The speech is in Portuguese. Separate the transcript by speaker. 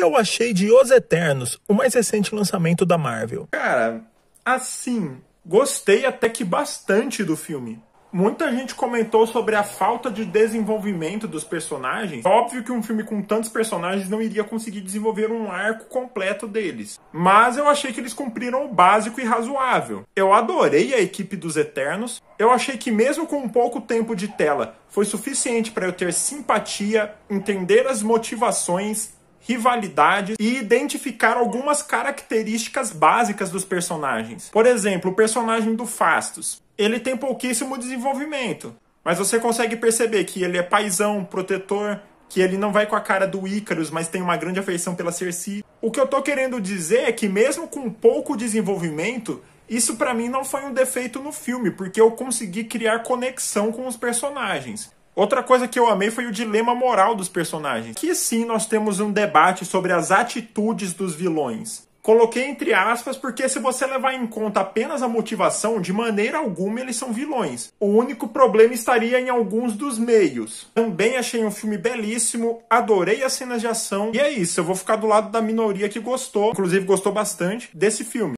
Speaker 1: eu achei de Os Eternos, o mais recente lançamento da Marvel? Cara, assim, gostei até que bastante do filme. Muita gente comentou sobre a falta de desenvolvimento dos personagens. Óbvio que um filme com tantos personagens não iria conseguir desenvolver um arco completo deles. Mas eu achei que eles cumpriram o básico e razoável. Eu adorei a equipe dos Eternos. Eu achei que, mesmo com um pouco tempo de tela, foi suficiente para eu ter simpatia, entender as motivações rivalidades e identificar algumas características básicas dos personagens. Por exemplo, o personagem do Fastos. Ele tem pouquíssimo desenvolvimento, mas você consegue perceber que ele é paisão, protetor, que ele não vai com a cara do Ícaros, mas tem uma grande afeição pela Cersei. O que eu tô querendo dizer é que mesmo com pouco desenvolvimento, isso para mim não foi um defeito no filme, porque eu consegui criar conexão com os personagens. Outra coisa que eu amei foi o dilema moral dos personagens. Que sim, nós temos um debate sobre as atitudes dos vilões. Coloquei entre aspas porque se você levar em conta apenas a motivação, de maneira alguma eles são vilões. O único problema estaria em alguns dos meios. Também achei um filme belíssimo, adorei as cenas de ação. E é isso, eu vou ficar do lado da minoria que gostou, inclusive gostou bastante desse filme.